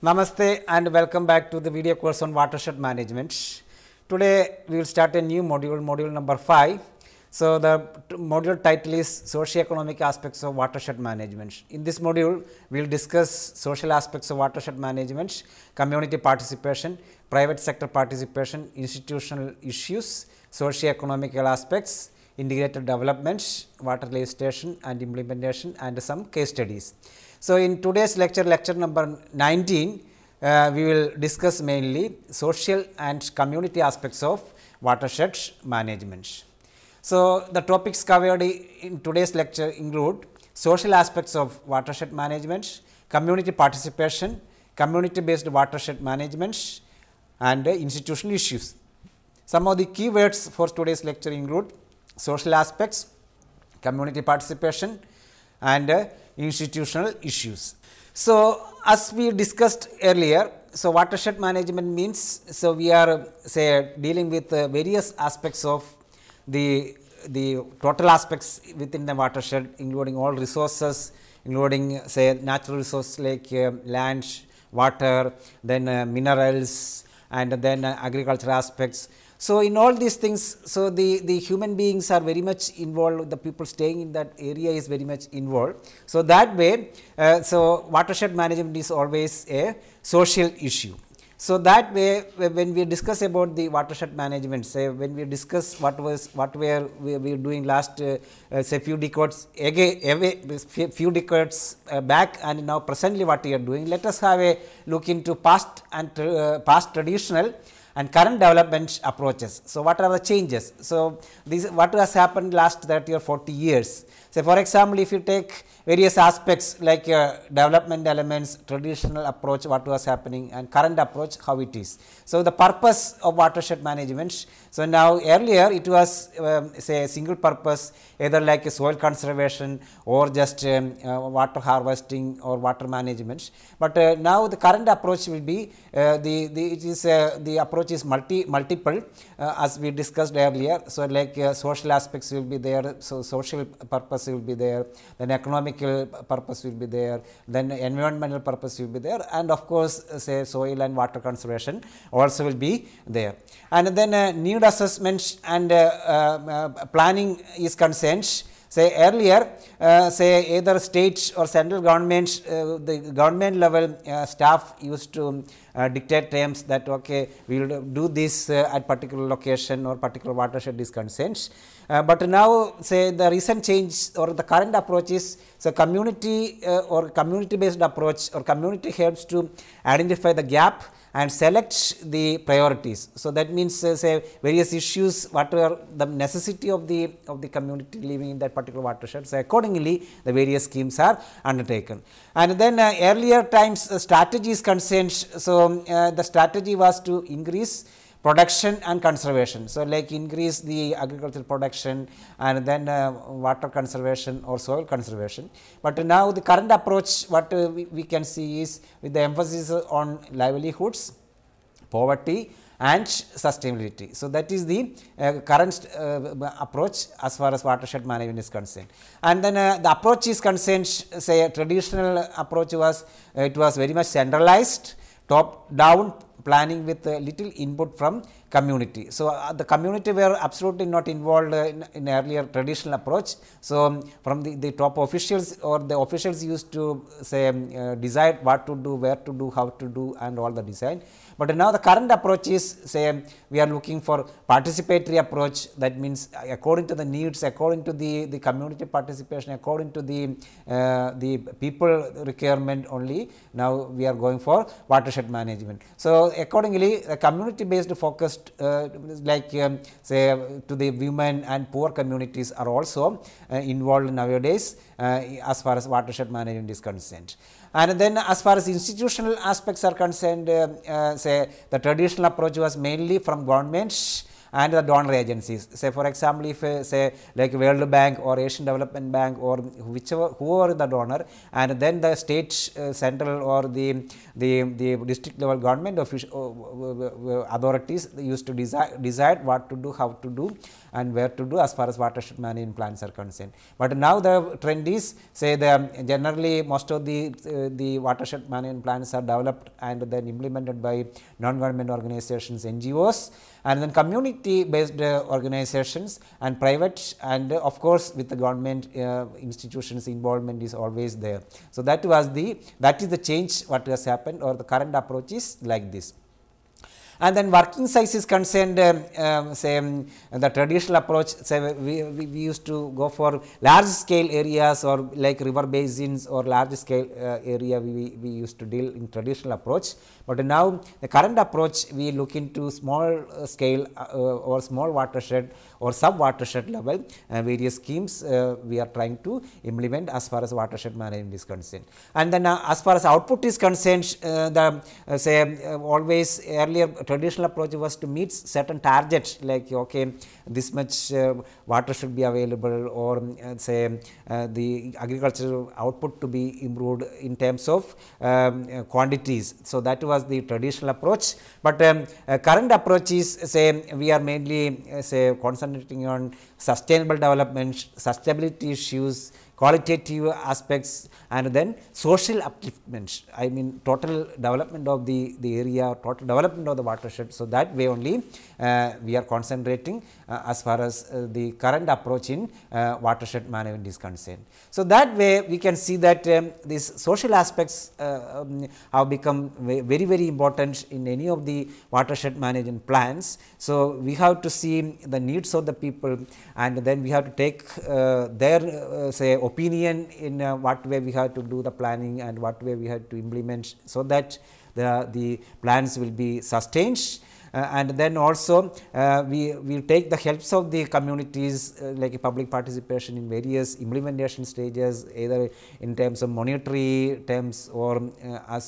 Namaste and welcome back to the video course on watershed management. Today we will start a new module, module number 5. So, the module title is socio-economic aspects of watershed management. In this module, we will discuss social aspects of watershed management, community participation, private sector participation, institutional issues, socio-economical aspects, integrated development, water legislation and implementation and some case studies. So, in today's lecture, lecture number 19, uh, we will discuss mainly social and community aspects of watershed management. So, the topics covered in today's lecture include social aspects of watershed management, community participation, community based watershed management and uh, institutional issues. Some of the key words for today's lecture include social aspects, community participation and uh, institutional issues. So, as we discussed earlier, so watershed management means, so we are say dealing with uh, various aspects of the, the total aspects within the watershed including all resources, including say natural resources like uh, land, water, then uh, minerals and then uh, agricultural aspects. So, in all these things, so the, the human beings are very much involved, the people staying in that area is very much involved. So, that way, uh, so watershed management is always a social issue. So, that way when we discuss about the watershed management say when we discuss what was what we we, we were doing last uh, uh say few decades again few decades uh, back and now presently what we are doing let us have a look into past and uh, past traditional and current development approaches. So, what are the changes? So, this what has happened last 30 or 40 years. Say for example, if you take various aspects like uh, development elements, traditional approach what was happening and current approach how it is. So, the purpose of watershed management. So, now earlier it was um, say single purpose either like soil conservation or just um, uh, water harvesting or water management, but uh, now the current approach will be uh, the, the it is uh, the approach is multi multiple uh, as we discussed earlier. So, like social aspects will be there, so social purpose purpose will be there, then economical purpose will be there, then environmental purpose will be there and of course, uh, say soil and water conservation also will be there. And then uh, need assessment and uh, uh, uh, planning is concerned. Say earlier, uh, say either state or central government, uh, the government level uh, staff used to uh, dictate terms that okay, we will do this uh, at particular location or particular watershed is consent. Uh, but now say the recent change or the current approach is so community or community based approach or community helps to identify the gap and select the priorities. So, that means uh, say various issues what are the necessity of the of the community living in that particular watershed. So, accordingly the various schemes are undertaken. And then uh, earlier times uh, strategies concerned. So, um, uh, the strategy was to increase production and conservation. So, like increase the agricultural production and then uh, water conservation or soil conservation. But now the current approach what uh, we, we, can see is with the emphasis on livelihoods, poverty and sustainability. So, that is the uh, current uh, approach as far as watershed management is concerned. And then uh, the approach is concerned say a traditional approach was uh, it was very much centralized top down planning with little input from community. So, uh, the community were absolutely not involved in, in earlier traditional approach. So, um, from the, the top officials or the officials used to say um, uh, decide what to do, where to do, how to do and all the design. But now the current approach is say um, we are looking for participatory approach that means uh, according to the needs, according to the, the community participation, according to the, uh, the people requirement only now we are going for watershed management. So, so, accordingly the community based focused uh, like um, say to the women and poor communities are also uh, involved nowadays uh, as far as watershed management is concerned. And then as far as institutional aspects are concerned uh, uh, say the traditional approach was mainly from governments and the donor agencies. Say for example, if uh, say like World Bank or Asian Development Bank or whichever whoever the donor and then the state uh, central or the, the, the district level government official, uh, uh, authorities used to decide, decide what to do, how to do and where to do as far as watershed management plans are concerned. But now the trend is say the um, generally most of the uh, the watershed management plans are developed and then implemented by non-government organizations, NGOs and then community based uh, organizations and private and uh, of course, with the government uh, institutions involvement is always there. So, that was the that is the change what has happened or the current approach is like this. And then working size is concerned, um, um, say um, the traditional approach, say we, we, we, used to go for large scale areas or like river basins or large scale uh, area we, we used to deal in traditional approach. But now the current approach we look into small uh, scale uh, uh, or small watershed or sub watershed level various schemes we are trying to implement as far as watershed management is concerned. And then as far as output is concerned the say always earlier traditional approach was to meet certain targets like okay this much water should be available or say the agricultural output to be improved in terms of um, quantities. So, that was was the traditional approach, but um, uh, current approach is say we are mainly uh, say concentrating on sustainable development, sustainability issues, qualitative aspects and then social upliftment, I mean total development of the, the area, total development of the watershed. So, that way only uh, we are concentrating uh, as far as uh, the current approach in uh, watershed management is concerned. So, that way we can see that um, these social aspects uh, um, have become very, very important in any of the watershed management plans. So, we have to see the needs of the people and then we have to take uh, their uh, say opinion in uh, what way we have to do the planning and what way we have to implement. So, that the, the plans will be sustained uh, and then also uh, we, will take the helps of the communities uh, like public participation in various implementation stages either in terms of monetary terms or as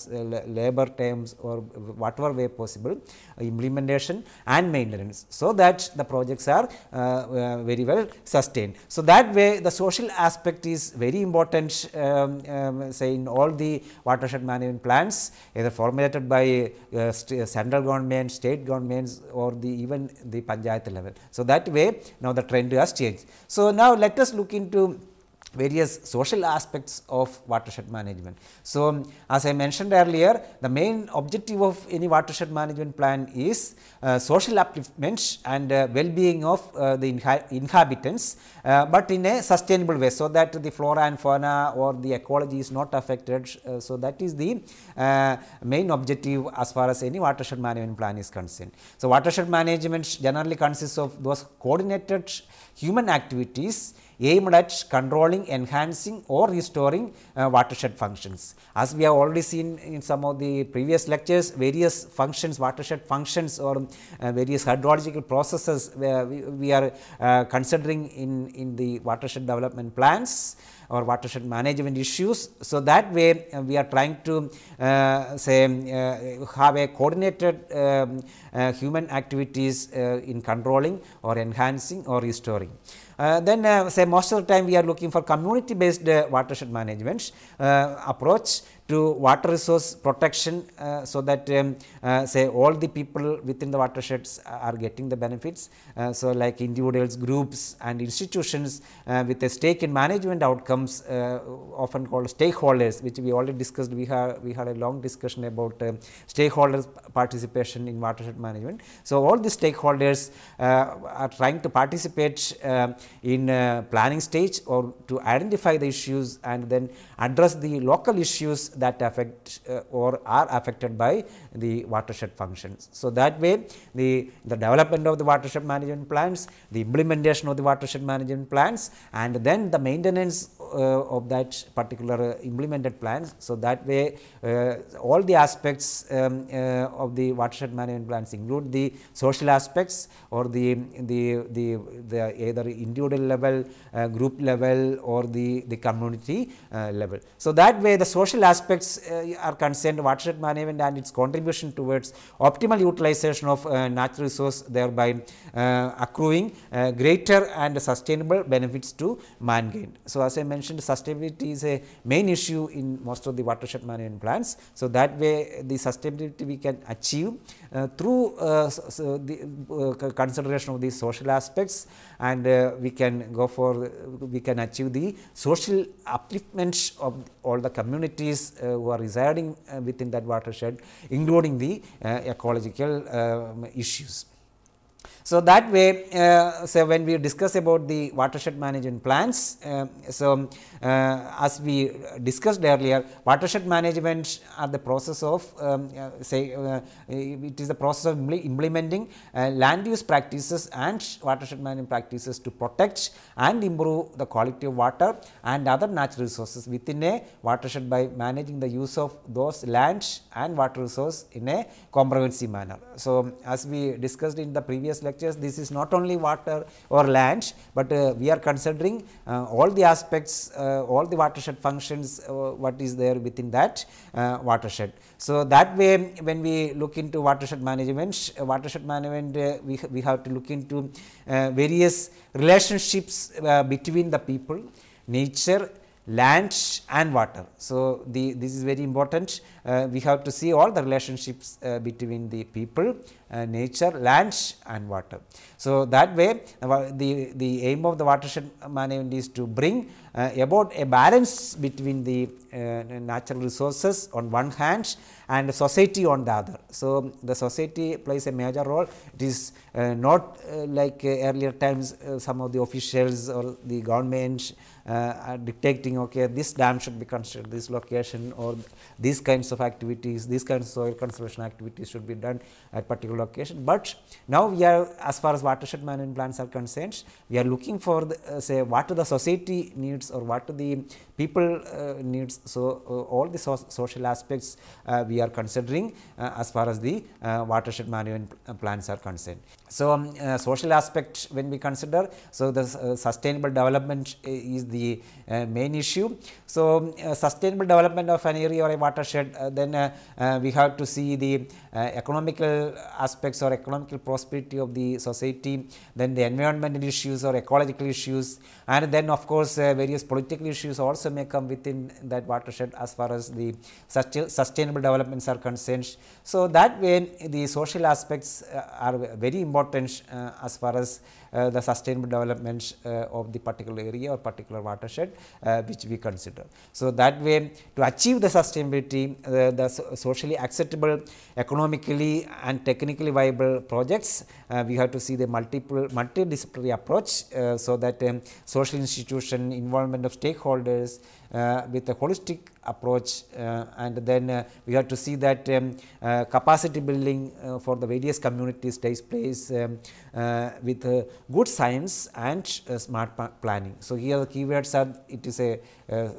labor terms or whatever way possible implementation and maintenance. So, that the projects are very well sustained. So, that way the social aspect is very important um, um, say in all the watershed management plans either formulated by uh, central government, state government means or the even the panjayat level. So, that way now the trend has changed. So, now let us look into various social aspects of watershed management. So, um, as I mentioned earlier, the main objective of any watershed management plan is uh, social upliftment and uh, well-being of uh, the inha inhabitants, uh, but in a sustainable way. So, that the flora and fauna or the ecology is not affected. Uh, so, that is the uh, main objective as far as any watershed management plan is concerned. So, watershed management generally consists of those coordinated human activities aimed at controlling, enhancing or restoring uh, watershed functions. As we have already seen in some of the previous lectures, various functions, watershed functions or uh, various hydrological processes we, we, are uh, considering in, in the watershed development plans or watershed management issues. So, that way uh, we are trying to uh, say um, uh, have a coordinated um, uh, human activities uh, in controlling or enhancing or restoring. Uh, then uh, say most of the time we are looking for community based uh, watershed management approach to water resource protection uh, so that um, uh, say all the people within the watersheds are getting the benefits. Uh, so, like individuals, groups and institutions uh, with a stake in management outcomes uh, often called stakeholders which we already discussed we have we had a long discussion about um, stakeholders participation in watershed management. So, all the stakeholders uh, are trying to participate in planning stage or to identify the issues and then address the local issues that affect uh, or are affected by the watershed functions. So, that way the, the development of the watershed management plans, the implementation of the watershed management plans and then the maintenance uh, of that particular uh, implemented plans. So, that way uh, all the aspects um, of the watershed management plans include the social aspects or the, the, the, the either individual level, group level or the, the community level. So, that way the social aspects are concerned watershed management and its contribution towards optimal utilization of natural resource thereby accruing greater and sustainable benefits to mankind. So, as I mentioned mentioned sustainability is a main issue in most of the watershed management plans. So, that way the sustainability we can achieve uh, through uh, so the uh, consideration of the social aspects and uh, we can go for we can achieve the social upliftment of all the communities uh, who are residing within that watershed including the ecological um, issues. So, that way, uh, so when we discuss about the watershed management plans, uh, so uh, as we discussed earlier, watershed management are the process of um, uh, say uh, it is the process of implementing land use practices and watershed management practices to protect and improve the quality of water and other natural resources within a watershed by managing the use of those lands and water resource in a comprehensive manner. So, as we discussed in the previous lectures, this is not only water or land, but uh, we are considering uh, all the aspects uh, uh, all the watershed functions uh, what is there within that uh, watershed. So, that way when we look into watershed management, watershed management we, we have to look into various relationships between the people, nature land and water. So, the, this is very important. Uh, we have to see all the relationships uh, between the people uh, nature, lands and water. So, that way the, the aim of the watershed management is to bring uh, about a balance between the uh, natural resources on one hand and society on the other. So, the society plays a major role it is uh, not uh, like uh, earlier times some of the officials or the governments are dictating okay this dam should be constructed this location or these kinds of activities these kinds of soil conservation activities should be done at particular location. But now we are as far as watershed management plans are concerned, we are looking for the, uh, say what the society needs or what the people uh, needs. So, uh, all the so social aspects uh, we are considering as far as the watershed management plans are concerned. So, um, social aspect when we consider, so the sustainable development is the main issue. So, um, sustainable development of an area or a watershed, then we have to see the economical aspects or economical prosperity of the society, then the environmental issues or ecological issues and then of course, various political issues also may come within that watershed as far as the sustainable developments are concerned. So, that way the social aspects uh, are very important uh, as far as uh, the sustainable development uh, of the particular area or particular watershed uh, which we consider. So, that way to achieve the sustainability, the so socially acceptable, economically and technically viable projects, we have to see the multiple multidisciplinary approach. so, that um, social institution, involvement of stakeholders, uh, with a holistic approach uh, and then uh, we have to see that um, capacity building for the various communities takes place um, with good science and smart planning. So, here the keywords are it is a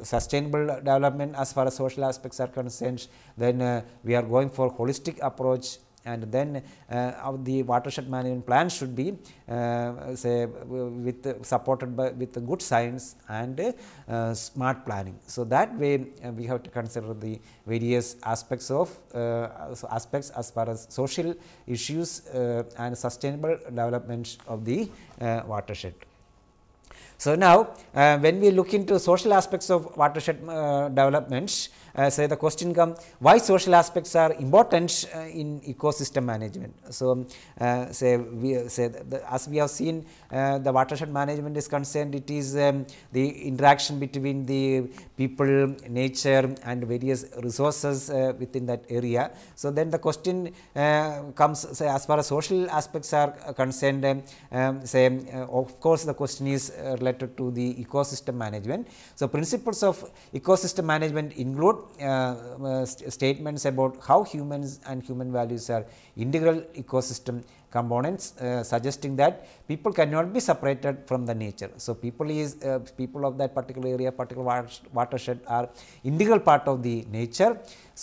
sustainable development as far as social aspects are concerned, then we are going for holistic approach and then uh, the watershed management plan should be uh, say with supported by with good science and uh, smart planning. So, that way uh, we have to consider the various aspects of uh, aspects as far as social issues and sustainable development of the watershed. So, now uh, when we look into social aspects of watershed uh, developments, uh, say the question comes why social aspects are important uh, in ecosystem management. So, um, uh, say we say the, as we have seen uh, the watershed management is concerned it is um, the interaction between the people, nature and various resources within that area. So, then the question comes say as far as social aspects are concerned um, say of course, the question is related related to the ecosystem management. So, principles of ecosystem management include uh, uh, st statements about how humans and human values are integral ecosystem components uh, suggesting that people cannot be separated from the nature. So, people is uh, people of that particular area particular watershed are integral part of the nature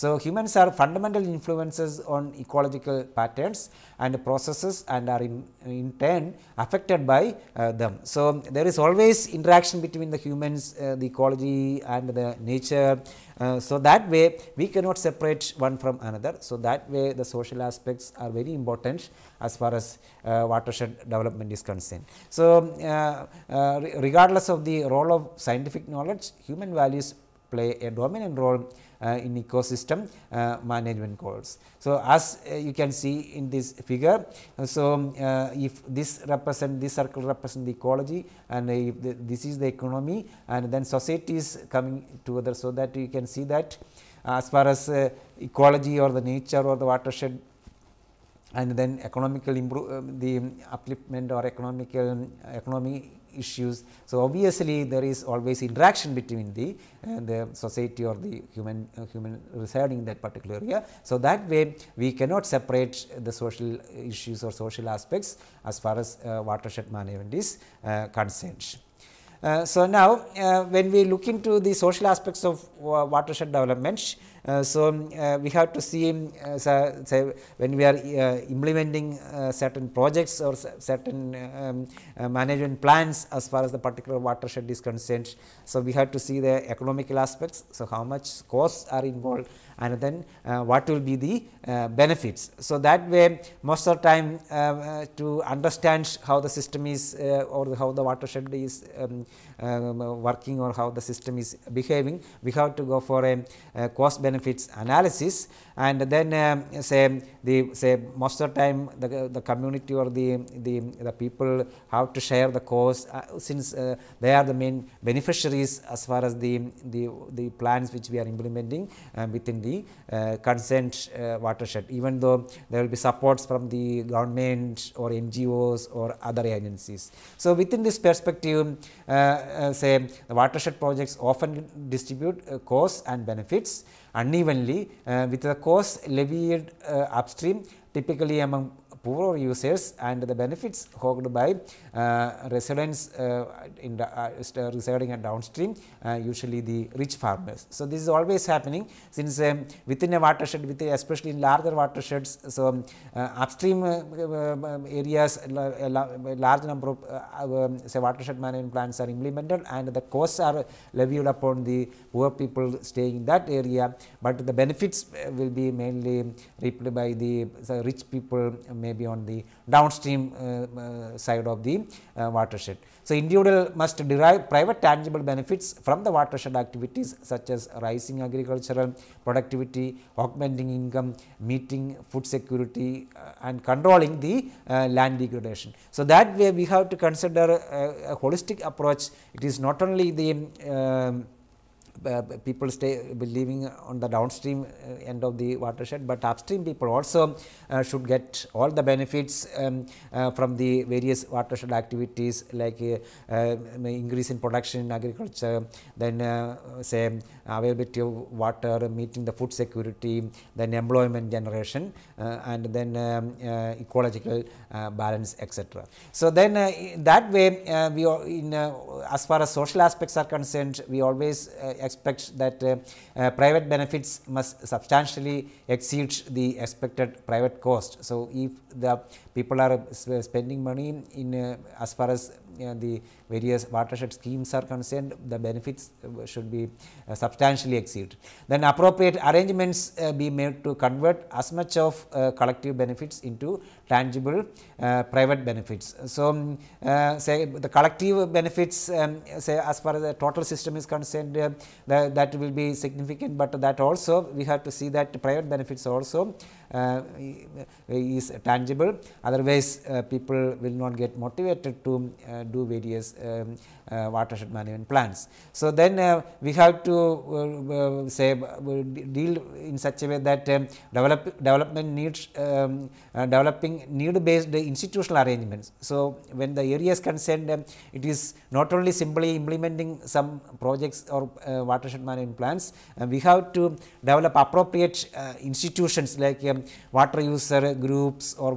so, humans are fundamental influences on ecological patterns and processes and are in, in turn affected by uh, them. So, there is always interaction between the humans, uh, the ecology and the nature. Uh, so, that way we cannot separate one from another. So, that way the social aspects are very important as far as uh, watershed development is concerned. So, uh, uh, regardless of the role of scientific knowledge, human values play a dominant role uh, in ecosystem uh, management goals. So, as uh, you can see in this figure, so um, if this represent this circle represent the ecology and if the, this is the economy and then society is coming together. So, that you can see that as far as ecology or the nature or the watershed and then economical improve, um, the upliftment or economical um, economy issues. So, obviously, there is always interaction between the, uh, the society or the human uh, human residing in that particular area. So, that way we cannot separate the social issues or social aspects as far as uh, watershed management is uh, concerned. Uh, so, now uh, when we look into the social aspects of uh, watershed development, so um, uh, we have to see uh, so, say when we are implementing certain projects or certain um, management plans as far as the particular watershed is concerned. So, we have to see the economical aspects, so how much costs are involved and then uh, what will be the uh, benefits. So, that way most of the time uh, to understand how the system is or how the watershed is um, um, working or how the system is behaving, we have to go for a cost benefits analysis and then um, say the say most of the time the, the community or the, the, the people have to share the cost since they are the main beneficiaries as far as the, the, the plans which we are implementing within the the uh, consent uh, watershed even though there will be supports from the government or NGOs or other agencies. So, within this perspective uh, uh say the watershed projects often distribute uh, costs and benefits unevenly uh, with the costs levied upstream typically among poorer users and the benefits hogged by uh, residents uh, in uh, residing at downstream usually the rich farmers. So, this is always happening since um, within a watershed within especially in larger watersheds. So, um, upstream um, um, areas a large number of um, say watershed management plans are implemented and the costs are levied upon the poor people staying in that area, but the benefits will be mainly reaped by the rich people maybe on the downstream uh, uh, side of the uh, watershed. So, individual must derive private tangible benefits from the watershed activities such as rising agricultural productivity, augmenting income, meeting food security and controlling the land degradation. So, that way we have to consider a holistic approach. It is not only the um, uh, people stay living on the downstream uh, end of the watershed, but upstream people also uh, should get all the benefits um, uh, from the various watershed activities like uh, increase in production in agriculture, then say availability of water, meeting the food security, then employment generation and then um, ecological balance etc. So, then that way we in as far as social aspects are concerned we always expects that uh, uh, private benefits must substantially exceed the expected private cost. So, if the people are uh, spending money in as far as the various watershed schemes are concerned, the benefits uh, should be uh, substantially exceed. Then appropriate arrangements uh, be made to convert as much of collective benefits into tangible private benefits. So, um, say the collective benefits um, say as far as the total system is concerned the, that will be significant, but that also we have to see that private benefits also uh, is tangible otherwise uh, people will not get motivated to uh, do various um, watershed management plans. So, then we have to say deal in such a way that um, develop, development needs um, developing need based institutional arrangements. So, when the area is concerned um, it is not only simply implementing some projects or watershed management plans we have to develop appropriate institutions like um, water user groups or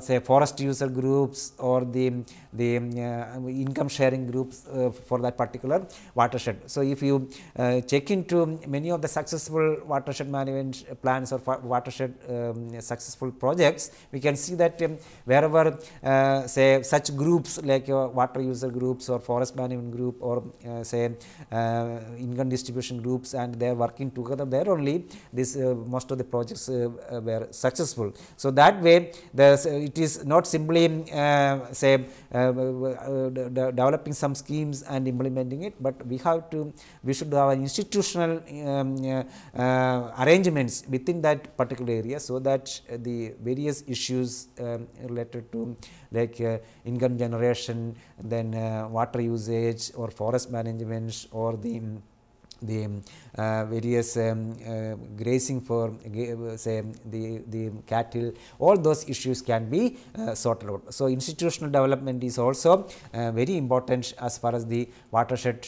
say forest user groups or the, the uh, income sharing groups uh, for that particular watershed. So, if you uh, check into many of the successful watershed management plans or watershed um, successful projects, we can see that um, wherever uh, say such groups like uh, water user groups or forest management group or uh, say income distribution groups and they are working together there only this most of the projects uh, were successful. So, that way the, it is not simply uh, say uh, developing some schemes and implementing it, but we have to we should have an institutional um, arrangements within that particular area. So, that the various issues um, related to like uh, income generation, then uh, water usage or forest management or the the um, uh, various um, uh, grazing for uh, say the, the cattle all those issues can be uh, sorted out. So, institutional development is also uh, very important as far as the watershed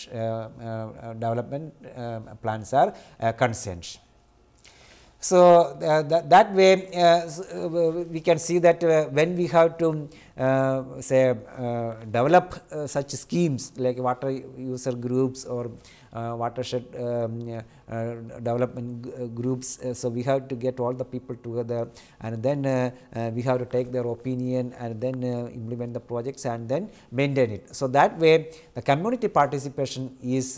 development plans are concerned. So, that, that way we can see that when we have to say develop such schemes like water user groups or watershed um, uh, development uh, groups. Uh, so, we have to get all the people together and then we have to take their opinion and then implement the projects and then maintain it. So, that way the community participation is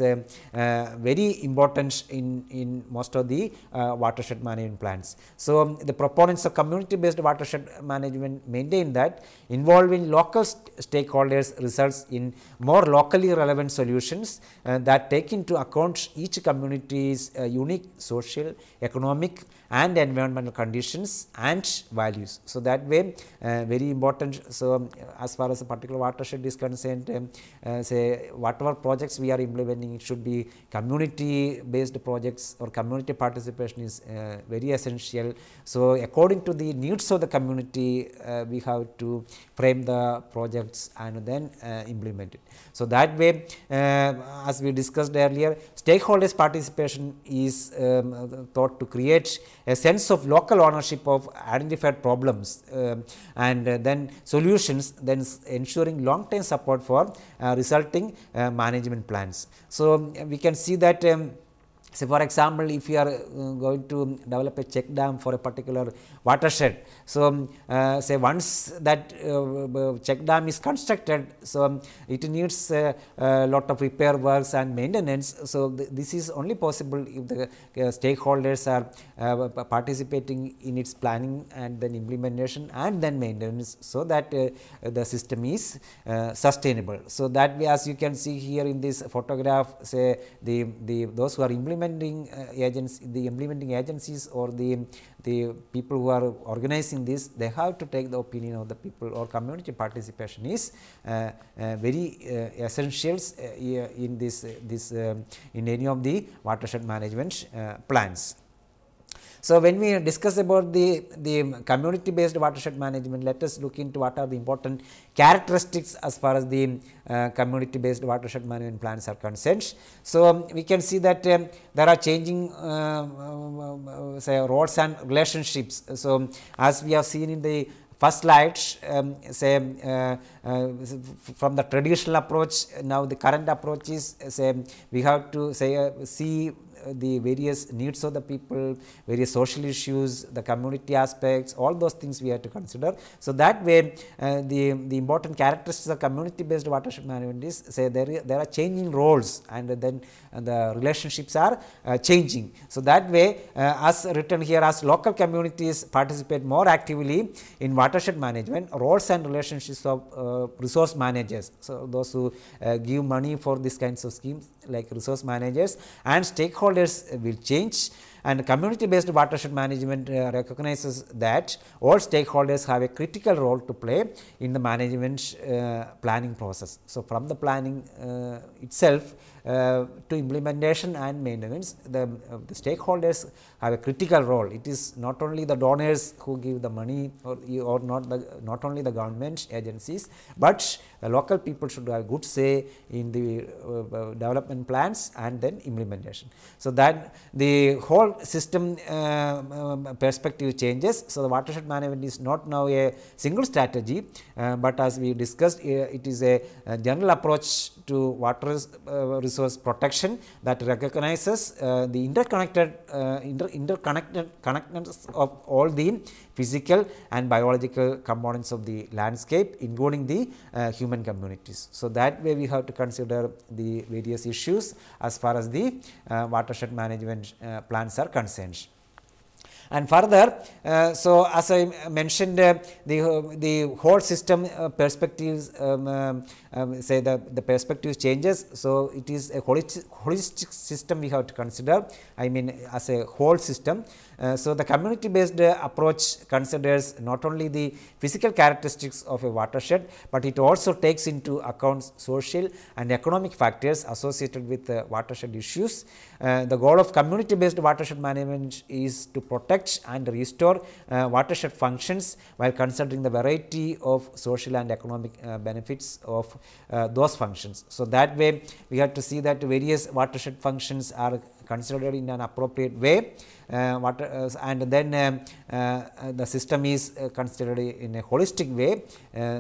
very important in, in most of the watershed management plans. So, um, the proponents of community based watershed management maintain that involving local st stakeholders results in more locally relevant solutions uh, that take into account each community's is a unique social, economic and environmental conditions and values. So, that way uh, very important. So, um, as far as a particular watershed is concerned um, uh, say whatever projects we are implementing it should be community based projects or community participation is uh, very essential. So, according to the needs of the community uh, we have to frame the projects and then uh, implement it. So, that way uh, as we discussed earlier stakeholders participation is um, thought to create a sense of local ownership of identified problems um, uh, and then solutions then ensuring long term support for uh, resulting uh, management plans. So, um, we can see that um, Say for example, if you are uh, going to develop a check dam for a particular watershed, so um, uh, say once that uh, uh, check dam is constructed, so um, it needs a, uh, a lot of repair works and maintenance. So th this is only possible if the uh, stakeholders are participating in its planning and then implementation and then maintenance, so that the system is sustainable. So that way, as you can see here in this photograph, say the the those who are implementing implementing uh, the implementing agencies or the, the people who are organizing this, they have to take the opinion of the people or community participation is uh, uh, very essentials in this, this um, in any of the watershed management plans. So, when we discuss about the, the community based watershed management, let us look into what are the important characteristics as far as the uh, community based watershed management plans are concerned. So, um, we can see that um, there are changing uh, uh say roles and relationships. So, um, as we have seen in the first slide um, say um, uh, uh, from the traditional approach now the current approach is uh, say we have to say uh, see the various needs of the people, various social issues, the community aspects, all those things we have to consider. So, that way uh, the, the important characteristics of community based watershed management is say there, there are changing roles and then the relationships are uh, changing. So, that way uh, as written here as local communities participate more actively in watershed management, roles and relationships of uh, resource managers. So, those who give money for these kinds of schemes like resource managers and stakeholders stakeholders will change and community based watershed management uh, recognizes that all stakeholders have a critical role to play in the management uh, planning process. So, from the planning uh, itself uh, to implementation and maintenance, the, uh, the, stakeholders have a critical role. It is not only the donors who give the money or, or not, the, not only the government agencies, but the local people should have good say in the uh, uh, development plans and then implementation. So, that the whole system uh, um, um, perspective changes. So, the watershed management is not now a single strategy, uh, but as we discussed uh, it is a, a general approach to water uh, resource protection that recognizes uh, the interconnected uh, inter interconnected connectedness of all the physical and biological components of the landscape including the human communities. So, that way we have to consider the various issues as far as the watershed management plans are concerned. And further, uh, so as I mentioned, uh, the, uh, the whole system perspectives um, um um, say the, the perspective changes. So, it is a holistic, holistic system we have to consider, I mean as a whole system. Uh, so, the community based approach considers not only the physical characteristics of a watershed, but it also takes into account social and economic factors associated with uh, watershed issues. Uh, the goal of community based watershed management is to protect and restore uh, watershed functions while considering the variety of social and economic uh, benefits of uh, those functions. So, that way we have to see that various watershed functions are considered in an appropriate way uh, water, uh, and then um, uh, the system is considered in a holistic way.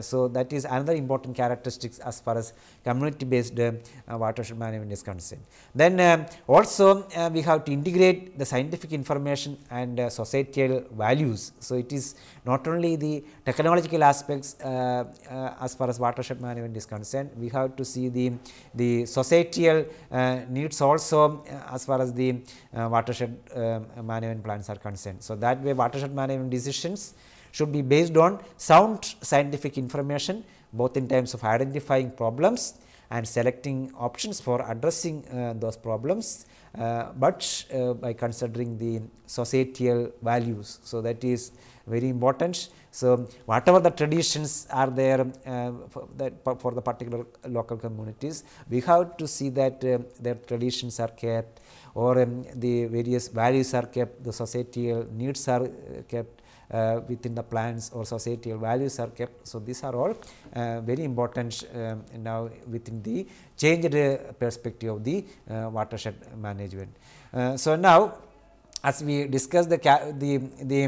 so, that is another important characteristics as far as community based um, watershed management is concerned. Then um, also we have to integrate the scientific information and societal values. So, it is not only the technological aspects as far as watershed management is concerned, we have to see the, the societal uh, needs also uh, as far as the uh, watershed management plans are concerned. So, that way watershed management decisions should be based on sound scientific information both in terms of identifying problems and selecting options for addressing uh, those problems, uh, but uh, by considering the societal values. So, that is very important. So, whatever the traditions are there um, uh, for, that, for the particular local communities, we have to see that uh, their traditions are kept or um, the various values are kept, the societal needs are uh, kept uh, within the plans or societal values are kept. So, these are all uh, very important um, now within the changed uh, perspective of the uh, watershed management. so, now as we discussed the the the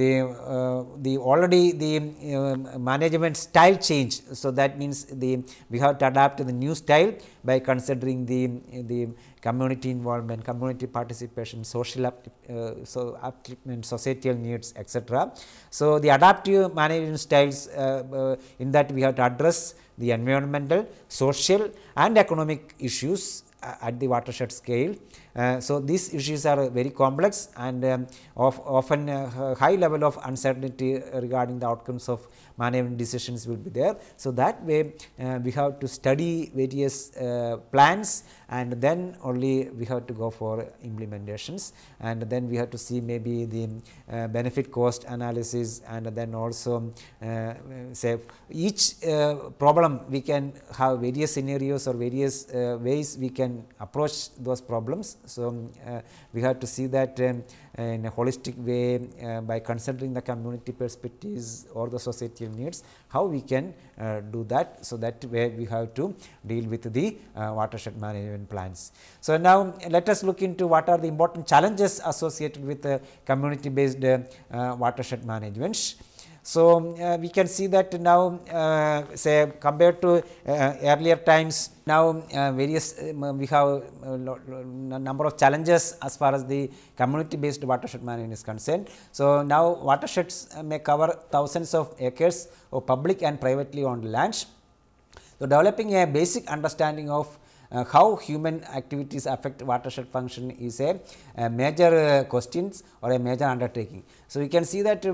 the, uh, the already the uh, management style change. So, that means the we have to adapt to the new style by considering the the community involvement, community participation, social uh, so upliftment, societal needs, etc. So, the adaptive management styles uh, uh, in that we have to address the environmental, social and economic issues at the watershed scale. Uh, so, these issues are very complex and um, of often uh, high level of uncertainty regarding the outcomes of management decisions will be there. So, that way uh, we have to study various uh, plans and then only we have to go for implementations and then we have to see maybe the uh, benefit cost analysis and then also uh, say each uh, problem we can have various scenarios or various uh, ways we can approach those problems. So, uh, we have to see that um, uh, in a holistic way uh, by considering the community perspectives or the societal needs, how we can uh, do that. So, that where we have to deal with the watershed management plans. So, now let us look into what are the important challenges associated with the community based watershed management. So, um, uh, we can see that now uh, say compared to uh, earlier times now uh, various um, we have a uh, number of challenges as far as the community based watershed management is concerned. So, now watersheds uh, may cover thousands of acres of public and privately owned lands. So, developing a basic understanding of uh, how human activities affect watershed function is a, a major uh, question or a major undertaking. So, you can see that uh,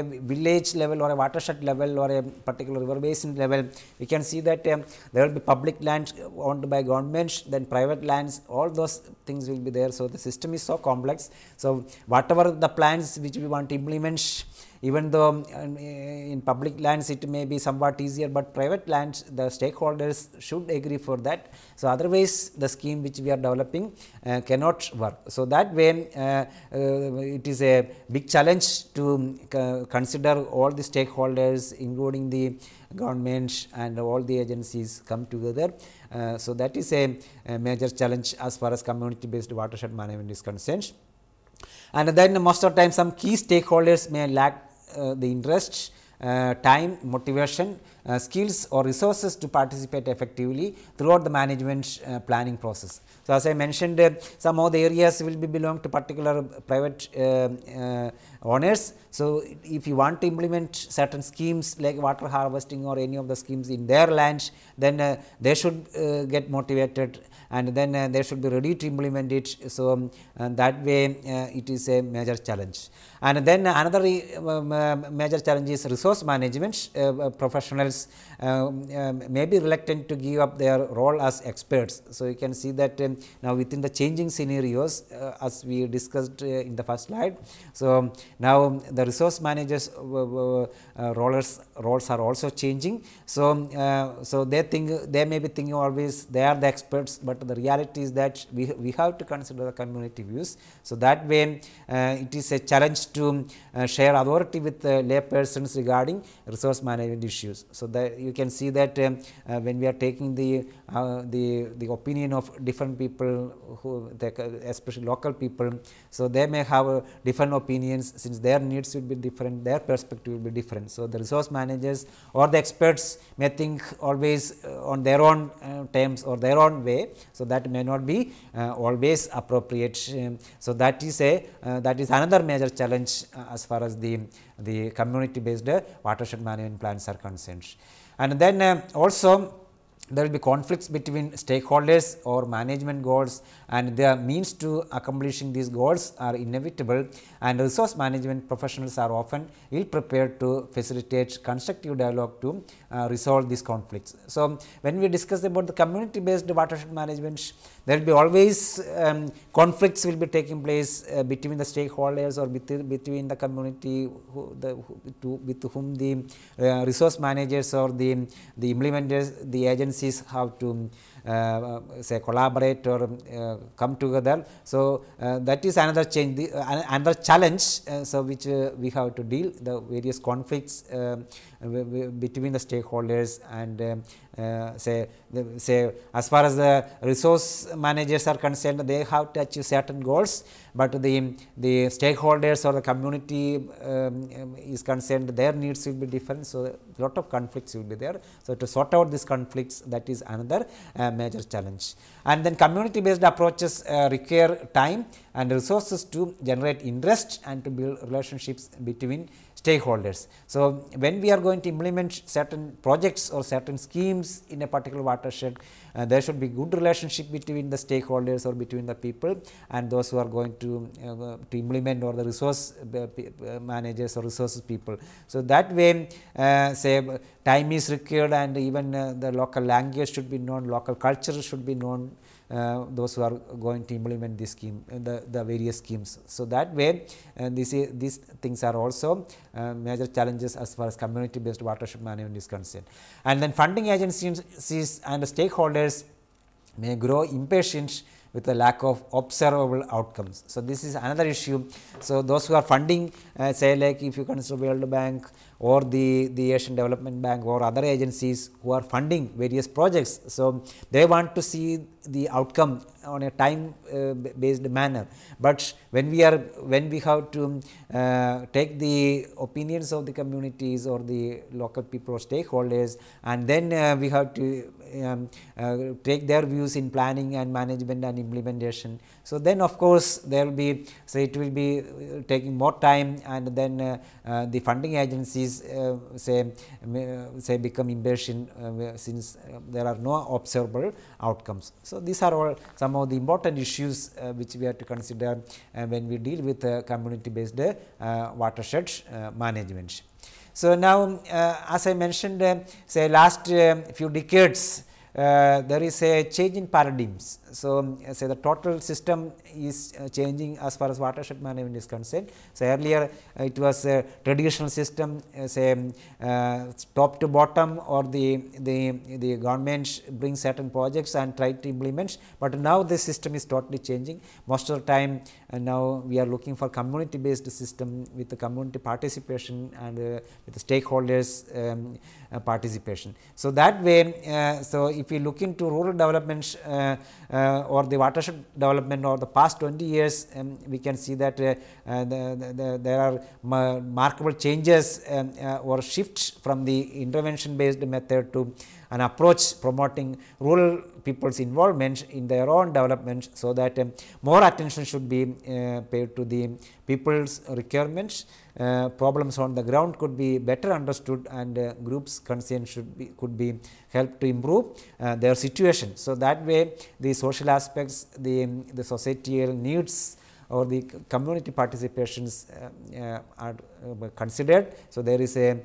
a village level or a watershed level or a particular river basin level, we can see that um, there will be public lands owned by governments, then private lands, all those things will be there. So, the system is so complex. So, whatever the plans which we want to implement, even though um, in public lands it may be somewhat easier, but private lands the stakeholders should agree for that. So, otherwise the scheme which we are developing uh, cannot work. So, that way uh, uh, it is a big challenge challenge to uh, consider all the stakeholders including the governments and all the agencies come together. Uh, so, that is a, a, major challenge as far as community based watershed management is concerned. And then most of the time some key stakeholders may lack uh, the interest, uh, time, motivation uh, skills or resources to participate effectively throughout the management uh, planning process. So, as I mentioned uh, some of the areas will be belong to particular private uh, uh, owners. So, if you want to implement certain schemes like water harvesting or any of the schemes in their lands, then uh, they should get motivated and then they should be ready to implement it. So, um, that way it is a major challenge. And then another um, major challenge is resource management professionals um, um, may be reluctant to give up their role as experts. So, you can see that um, now within the changing scenarios uh, as we discussed uh, in the first slide. So, now the resource managers uh, roles are also changing. So, so they think they may be thinking always they are the experts, but the reality is that we, we have to consider the community views. So, that way it is a challenge to share authority with uh, lay persons regarding resource management issues. So, so, that you can see that um, uh, when we are taking the, uh, the, the opinion of different people who especially local people. So, they may have uh, different opinions since their needs will be different, their perspective will be different. So, the resource managers or the experts may think always uh, on their own uh, terms or their own way. So, that may not be always appropriate. Um, so, that is a that is another major challenge as far as the the community based uh, watershed management plans are concerned. And then uh, also there will be conflicts between stakeholders or management goals and their means to accomplishing these goals are inevitable and resource management professionals are often ill prepared to facilitate constructive dialogue to uh, resolve these conflicts. So, when we discuss about the community based watershed management, there will be always um, conflicts will be taking place uh, between the stakeholders or between, between the community who, the, who, to, with whom the uh, resource managers or the, the implementers, the agencies have to uh, say collaborate or uh, come together. So, uh, that is another change, the, another challenge. so, which we have to deal the various conflicts um, uh, between the stakeholders and um, uh, say the, say as far as the resource managers are concerned they have to achieve certain goals, but the the stakeholders or the community um, um, is concerned their needs will be different. So, lot of conflicts will be there. So, to sort out these conflicts that is another uh, major challenge and then community based approaches uh, require time and resources to generate interest and to build relationships between stakeholders. So, when we are going to implement certain projects or certain schemes in a particular watershed, uh, there should be good relationship between the stakeholders or between the people and those who are going to, uh, to implement or the resource uh, uh, managers or resources people. So, that way uh, say time is required and even the local language should be known, local culture should be known uh, those who are going to implement this scheme uh, the, the various schemes. So, that way uh, this is, these things are also uh, major challenges as far as community based watershed management is concerned. And then funding agencies and stakeholders may grow impatient with the lack of observable outcomes. So, this is another issue. So, those who are funding uh, say like if you consider World Bank or the, the Asian Development Bank or other agencies who are funding various projects. So, they want to see the outcome on a time uh, based manner. But when we are when we have to uh, take the opinions of the communities or the local people or stakeholders and then uh, we have to um, take their views in planning and management and implementation. So, then of course, there will be so it will be taking more time and then the funding agencies say say become impatient since there are no observable outcomes. So, these are all some some of the important issues uh, which we have to consider uh, when we deal with uh, community based watershed management. So, now as I mentioned say last few decades there is a change in paradigms so, um, say the total system is uh, changing as far as watershed management is concerned. So, earlier uh, it was a traditional system uh, say um, top to bottom or the, the, the government brings certain projects and try to implement, but now the system is totally changing. Most of the time now we are looking for community based system with the community participation and with the stakeholders um, participation. So, that way, so if we look into rural development uh, uh, uh, or the watershed development over the past 20 years, um, we can see that uh, uh the, the, there are remarkable changes um, uh, or shifts from the intervention based method to an approach promoting rural people's involvement in their own development so that um, more attention should be uh, paid to the people's requirements uh, problems on the ground could be better understood and uh, groups concerned should be could be helped to improve uh, their situation so that way the social aspects the the societal needs or the community participations uh, uh, are uh, considered. So, there is a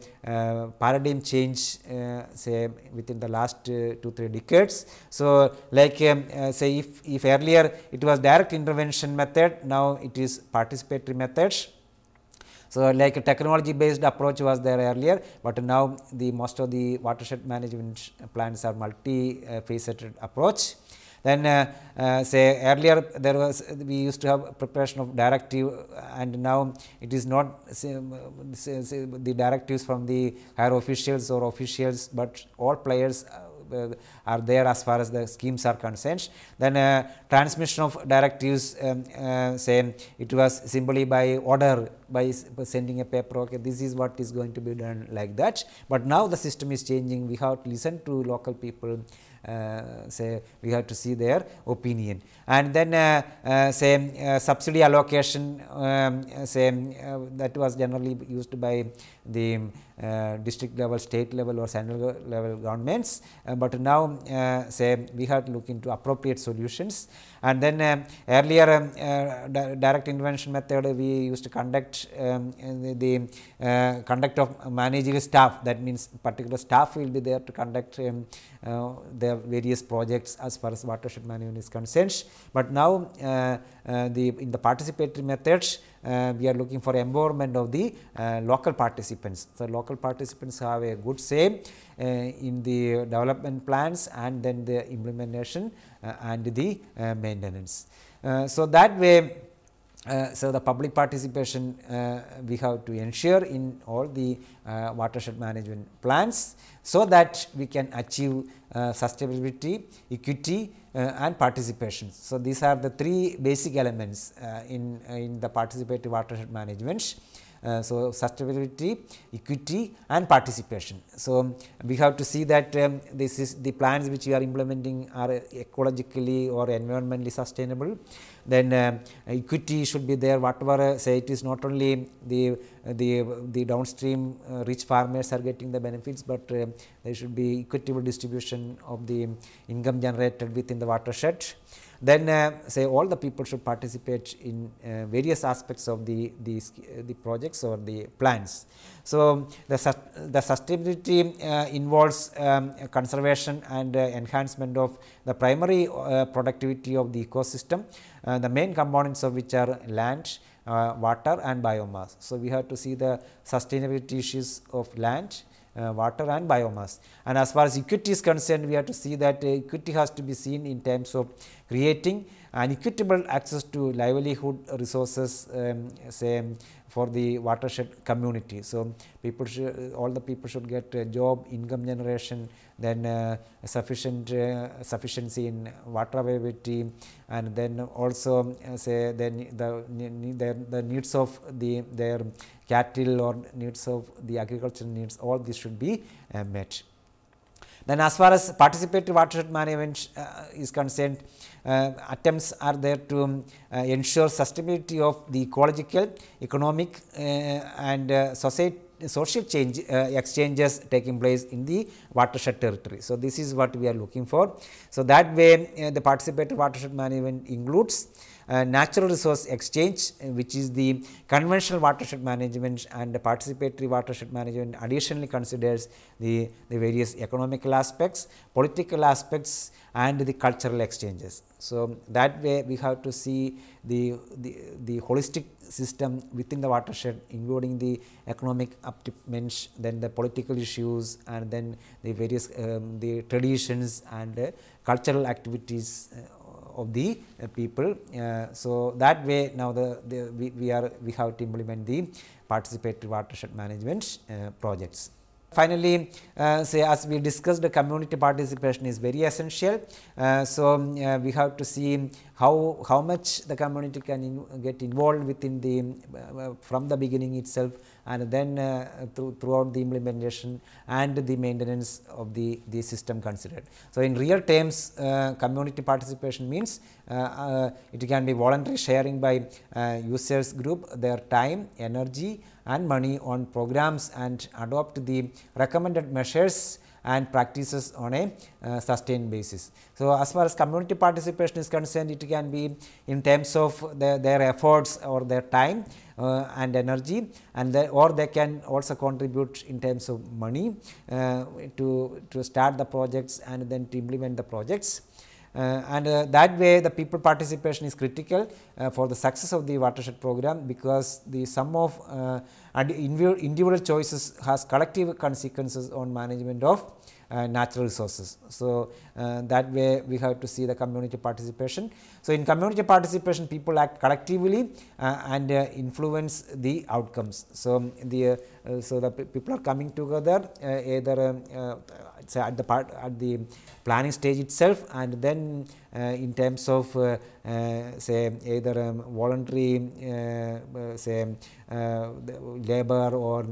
paradigm change say within the last 2 3 decades. So, like um, say if, if earlier it was direct intervention method now it is participatory methods. So, like a technology based approach was there earlier, but now the most of the watershed management plans are multi faceted approach. Then uh, uh, say earlier there was we used to have preparation of directive and now it is not say, say, say the directives from the higher officials or officials, but all players uh, are there as far as the schemes are concerned. Then uh, transmission of directives um, uh, say it was simply by order by sending a paper okay this is what is going to be done like that. But now the system is changing we have to listen to local people uh, say we have to see their opinion. And then uh, uh, say um, subsidy allocation um, say um, that was generally used by the um, uh, district level, state level or central level governments, uh, but now uh, say we have to look into appropriate solutions. And then um, earlier um, uh, di direct intervention method we used to conduct um, the, the uh, conduct of managerial staff that means particular staff will be there to conduct um, their various projects as far as watershed management is concerned. But now the in the participatory methods uh, we are looking for empowerment of the uh, local participants. So, local participants have a good say uh, in the development plans and then the implementation uh, and the uh, maintenance. so, that way so the public participation we have to ensure in all the watershed management plans so that we can achieve uh, sustainability, equity uh, and participation. So, these are the three basic elements uh, in, in the participative watershed management. Uh, so, sustainability, equity and participation. So, we have to see that um, this is the plans which we are implementing are ecologically or environmentally sustainable. Then uh, equity should be there whatever uh, say it is not only the uh, the, the downstream uh, rich farmers are getting the benefits, but there should be equitable distribution of the income generated within the watershed. Then uh, say all the people should participate in uh, various aspects of the, the, the, projects or the plans. So, the, the sustainability uh, involves um, conservation and uh, enhancement of the primary uh, productivity of the ecosystem, uh, the main components of which are land, water and biomass. So, we have to see the sustainability issues of land, uh, water and biomass. And as far as equity is concerned, we have to see that uh, equity has to be seen in terms of creating an equitable access to livelihood resources, um, say um, for the watershed community. So, people should, all the people should get a uh, job, income generation, then uh, sufficient uh, sufficiency in water availability, and then also uh, say then the, the the needs of the their cattle or needs of the agricultural needs. All these should be uh, met. Then, as far as participatory watershed management uh, is concerned, uh, attempts are there to um, uh, ensure sustainability of the ecological, economic uh, and society social change uh, exchanges taking place in the watershed territory. So, this is what we are looking for. So, that way uh, the participatory watershed management includes uh, natural resource exchange uh, which is the conventional watershed management and participatory watershed management additionally considers the, the various economical aspects, political aspects and the cultural exchanges. So, that way we have to see the, the, the holistic system within the watershed including the economic upliftment, then the political issues and then the various um, the traditions and uh, cultural activities uh, of the uh, people. Uh, so, that way now the, the we, we are we have to implement the participatory watershed management uh, projects. Finally, uh, say as we discussed the community participation is very essential. Uh, so, uh, we have to see how, how much the community can in, get involved within the uh, from the beginning itself and then uh, through, throughout the implementation and the maintenance of the, the system considered. So, in real terms uh, community participation means it can be voluntary sharing by users group their time, energy and money on programs and adopt the recommended measures and practices on a uh, sustained basis. So, as far as community participation is concerned, it can be in terms of the, their efforts or their time uh, and energy and they, or they can also contribute in terms of money uh, to, to start the projects and then to implement the projects. Uh, and uh, that way the people participation is critical uh, for the success of the watershed program because the sum of and individual choices has collective consequences on management of uh, natural resources. So, uh, that way we have to see the community participation. So, in community participation people act collectively uh, and influence the outcomes. So, the so the people are coming together either um, at the part at the planning stage itself and then uh, in terms of uh, uh, say either um, voluntary say labor or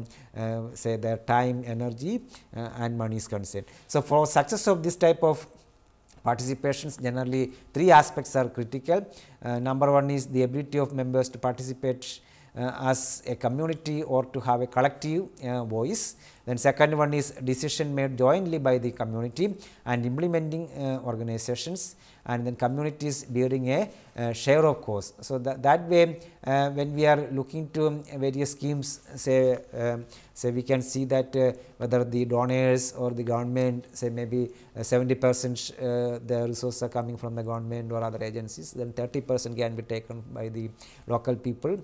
say their time, energy and money is concerned. So, for success of this type of participations generally three aspects are critical. Uh, number one is the ability of members to participate uh, as a community or to have a collective uh, voice. Then second one is decision made jointly by the community and implementing uh, organizations and then communities bearing a uh, share of cost. So, that, that way uh, when we are looking to um, various schemes say, um, say we can see that uh, whether the donors or the government say maybe uh, 70 percent uh, the resources are coming from the government or other agencies then 30 percent can be taken by the local people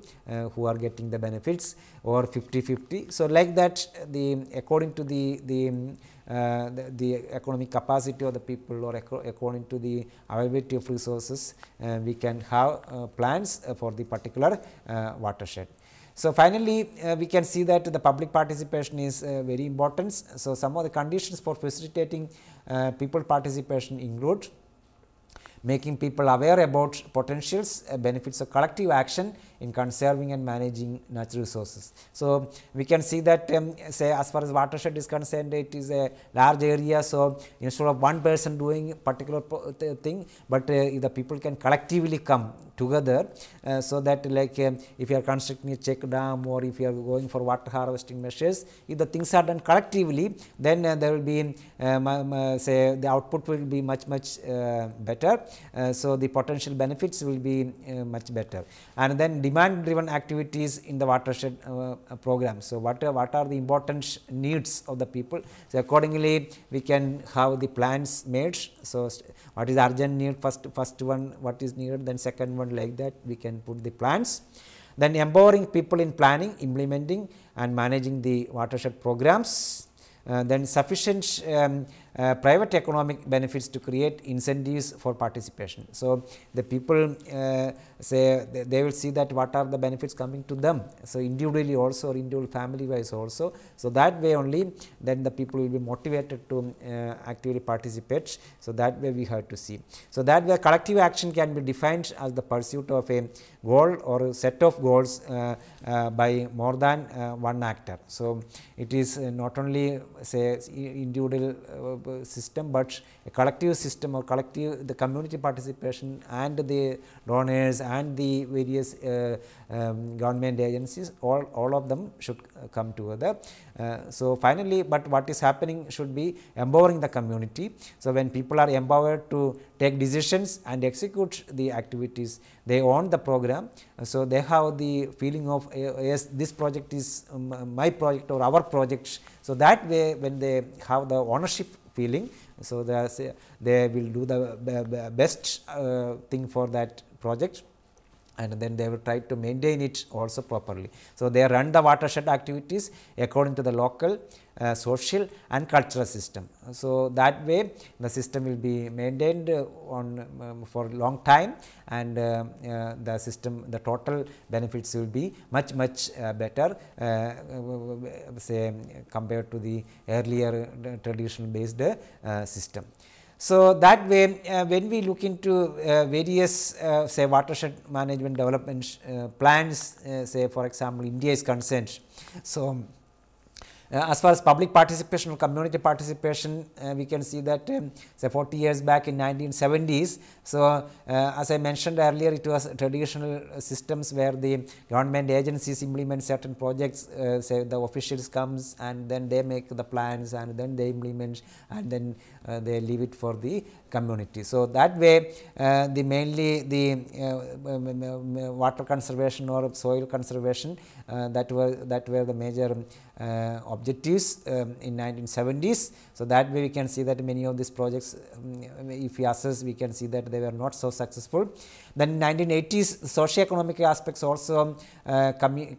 who are getting the benefits or 50 50. So, like that the according to the the, uh, the, the economic capacity of the people or according to the availability of resources uh, we can have uh, plans uh, for the particular uh, watershed. So, finally, uh, we can see that the public participation is very important. So, some of the conditions for facilitating people participation include making people aware about potentials, benefits of collective action in conserving and managing natural resources. So, we can see that um, say as far as watershed is concerned it is a large area. So, instead of one person doing particular thing, but uh, if the people can collectively come together. Uh, so, that like um, if you are constructing a check dam or if you are going for water harvesting measures, if the things are done collectively then uh, there will be um, say the output will be much much uh, better. Uh, so, the potential benefits will be much better and then demand driven activities in the watershed uh, uh program. So, what, uh, what are the important needs of the people? So, accordingly we can have the plans made. So, what is urgent need first, first one what is needed then second one like that we can put the plans. Then empowering people in planning, implementing and managing the watershed programs. Uh, then sufficient um, uh, private economic benefits to create incentives for participation. So, the people uh, say they, they, will see that what are the benefits coming to them. So, individually also or individual family wise also. So, that way only then the people will be motivated to uh, actively participate. So, that way we have to see. So, that way collective action can be defined as the pursuit of a goal or a set of goals uh, uh, by more than uh, one actor. So, it is not only say individual uh, system, but a collective system or collective the community participation and the donors and the various uh, um, government agencies all, all of them should uh, come together uh, so, finally, but what is happening should be empowering the community. So, when people are empowered to take decisions and execute the activities, they own the program. Uh, so, they have the feeling of uh, yes, this project is um, my project or our project. So, that way when they have the ownership feeling, so they, they will do the best uh, thing for that project and then they will try to maintain it also properly. So, they run the watershed activities according to the local, uh, social and cultural system. So, that way the system will be maintained on um, for long time and uh, uh the system the total benefits will be much much uh, better uh, say compared to the earlier traditional based system. So, that way uh, when we look into uh, various uh, say watershed management development uh, plans uh, say for example, India is concerned. So, uh, as far as public participation or community participation we can see that um, say 40 years back in 1970s so, uh, as I mentioned earlier it was traditional systems where the government agencies implement certain projects uh, say the officials comes and then they make the plans and then they implement and then uh, they leave it for the community. So, that way uh, the mainly the uh, water conservation or soil conservation uh, that were that were the major objectives um, in 1970s. So, that way we can see that many of these projects um, if we assess we can see that they were not so successful. Then 1980s socio-economic aspects also uh,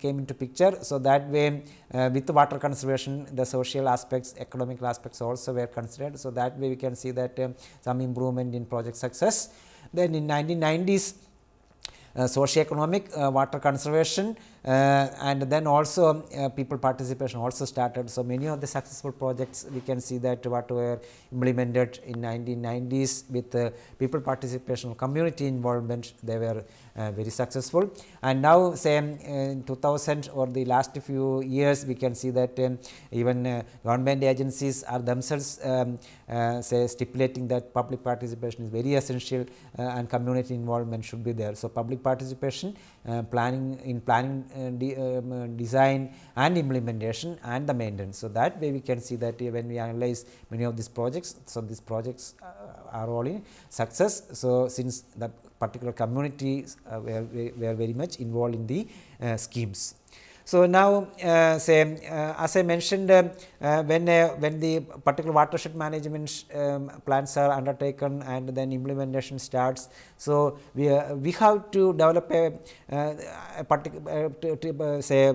came into picture. So, that way uh, with water conservation the social aspects economic aspects also were considered. So, that way we can see that um, some improvement in project success. Then in 1990s uh, socio-economic uh, water conservation uh, and then also um, uh, people participation also started. So, many of the successful projects we can see that what were implemented in 1990s with people participation, community involvement they were uh, very successful. And now same in 2000 or the last few years we can see that um, even uh, government agencies are themselves um, uh, say stipulating that public participation is very essential uh, and community involvement should be there. So, public participation planning in planning uh, de, um, uh, design and implementation and the maintenance. So, that way we can see that uh, when we analyze many of these projects, so these projects are all in success. So, since the particular communities were, were very much involved in the schemes. So, now uh, say uh, as I mentioned uh, when when the particular watershed management um, plans are undertaken and then implementation starts. So, we, we have to develop a, a particular say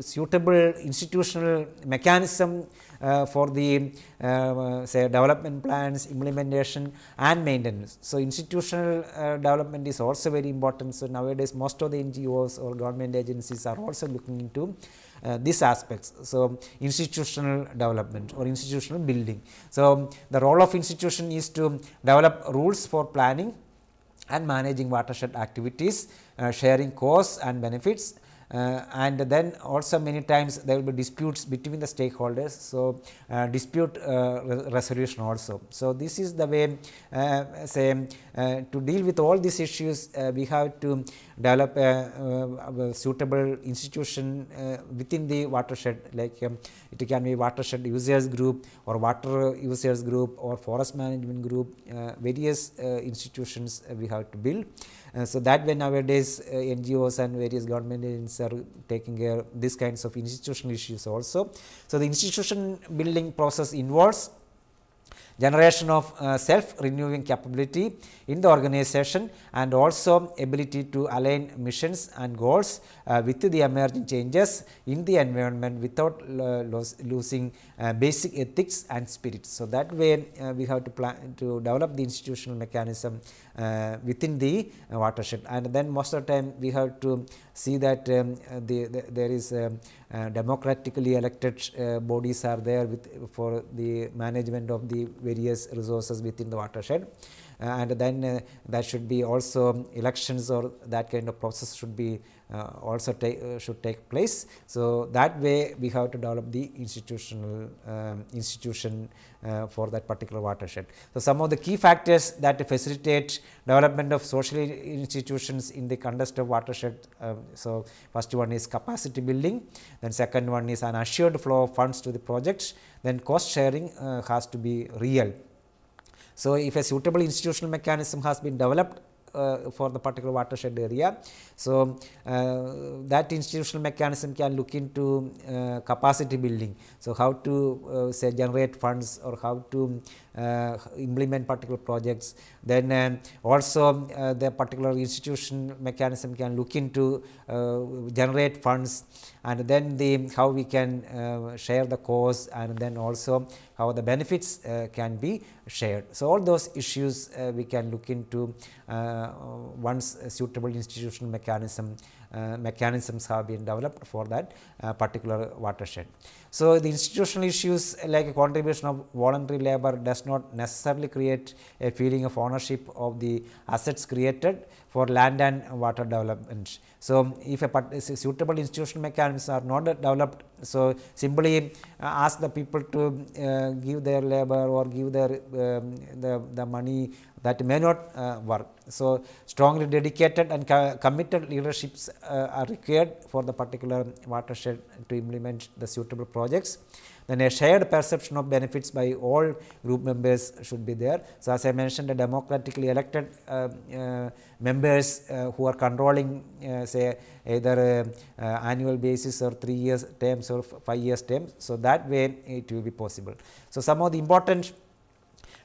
suitable institutional mechanism uh, for the uh, say development plans, implementation and maintenance. So, institutional uh, development is also very important. So, nowadays most of the NGOs or government agencies are also looking into uh, these aspects. So, institutional development or institutional building. So, the role of institution is to develop rules for planning and managing watershed activities, uh, sharing costs and benefits uh, and then also many times there will be disputes between the stakeholders. So, uh, dispute uh, resolution also. So, this is the way uh, say uh, to deal with all these issues uh, we have to develop a, a suitable institution within the watershed like um, it can be watershed users group or water users group or forest management group various institutions we have to build. Uh, so that way nowadays uh, NGOs and various government agencies are taking care of these kinds of institutional issues also. So the institution building process involves generation of uh, self renewing capability in the organization and also ability to align missions and goals uh, with the emerging changes in the environment without uh, losing basic ethics and spirit. So, that way we have to plan to develop the institutional mechanism uh, within the watershed. And then most of the time we have to see that um, the, the, there is um, uh, democratically elected uh, bodies are there for the management of the various resources within the watershed. Uh, and then uh, that should be also elections or that kind of process should be uh, also take, uh, should take place. So, that way we have to develop the institutional um, institution for that particular watershed. So, some of the key factors that facilitate development of social institutions in the context of watershed. Um, so, first one is capacity building, then second one is an assured flow of funds to the projects, then cost sharing uh, has to be real. So, if a suitable institutional mechanism has been developed uh, for the particular watershed area. So, uh, that institutional mechanism can look into uh, capacity building. So, how to say generate funds or how to uh, implement particular projects. Then uh, also uh, the particular institution mechanism can look into generate funds and then the how we can share the costs, and then also how the benefits can be shared. So, all those issues we can look into uh, once suitable institutional mechanism uh, mechanisms have been developed for that uh, particular watershed. So, the institutional issues like contribution of voluntary labor does not necessarily create a feeling of ownership of the assets created for land and water development. So, if a suitable institutional mechanisms are not developed, so simply ask the people to uh, give their labor or give their um, the, the money that may not uh, work. So, strongly dedicated and co committed leaderships uh, are required for the particular watershed to implement the suitable projects. Then a shared perception of benefits by all group members should be there. So, as I mentioned the democratically elected um, uh, members uh, who are controlling say either annual basis or 3 years terms or 5 years terms. So, that way it will be possible. So, some of the important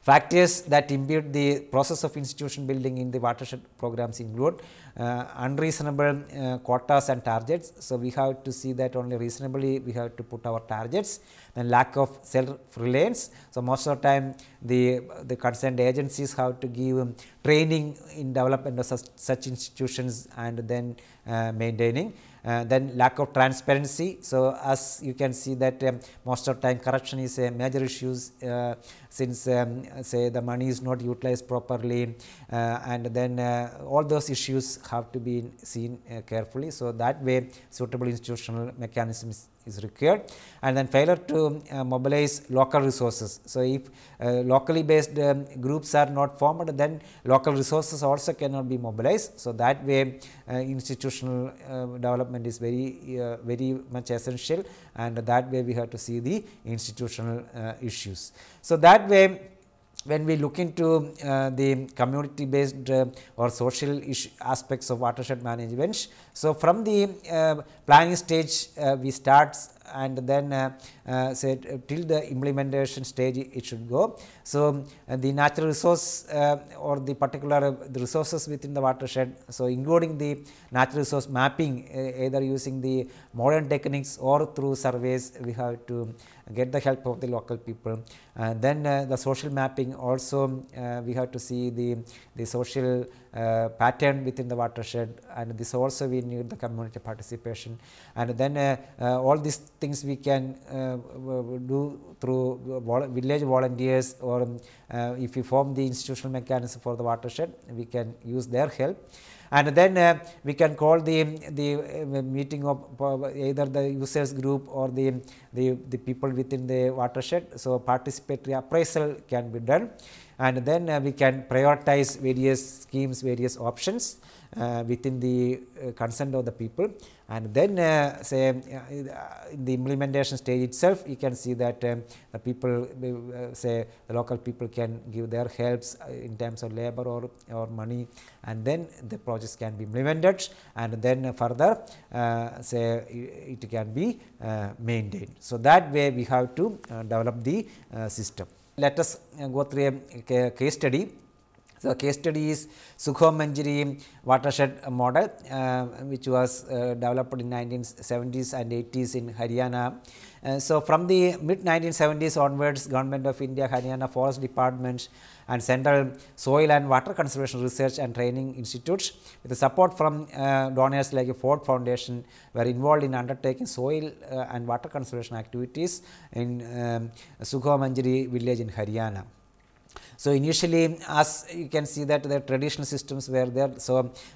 Factors that impede the process of institution building in the watershed programs include uh, unreasonable uh, quotas and targets. So, we have to see that only reasonably we have to put our targets Then lack of self-reliance. So, most of the time the, the concerned agencies have to give um, training in development of such, such institutions and then uh, maintaining uh, then lack of transparency. So, as you can see that um, most of time corruption is a major issue uh, since um, say the money is not utilized properly uh, and then uh, all those issues have to be seen uh, carefully. So, that way suitable institutional mechanisms is required and then failure to uh, mobilize local resources. So, if uh, locally based um, groups are not formed then local resources also cannot be mobilized. So, that way uh, institutional uh, development is very uh, very much essential and that way we have to see the institutional issues. So, that way when we look into uh, the community based uh, or social aspects of watershed management. So, from the uh, planning stage uh, we start and then uh, uh, say till the implementation stage it should go. So, uh, the natural resource or the particular the resources within the watershed. So, including the natural resource mapping either using the modern techniques or through surveys we have to get the help of the local people. And then the social mapping also we have to see the, the social uh, pattern within the watershed and this also we need the community participation and then uh, uh, all these things we can uh, do through vol village volunteers or um, if we form the institutional mechanism for the watershed we can use their help and then uh, we can call the the meeting of either the users group or the the the people within the watershed so participatory appraisal can be done and then uh, we can prioritize various schemes, various options uh, within the uh, consent of the people and then uh, say uh, in the implementation stage itself you can see that um, the people say the local people can give their helps in terms of labor or, or money and then the projects can be implemented and then further say it, it, can be maintained. So, that way we have to develop the system let us uh, go through a case study so, case study is Sukhomanjari watershed model uh, which was uh, developed in 1970s and 80s in Haryana. Uh, so, from the mid 1970s onwards government of India, Haryana forest Department, and central soil and water conservation research and training institutes with the support from uh, donors like Ford Foundation were involved in undertaking soil uh, and water conservation activities in um, village in Haryana. So, initially as you can see that the traditional systems were there. So,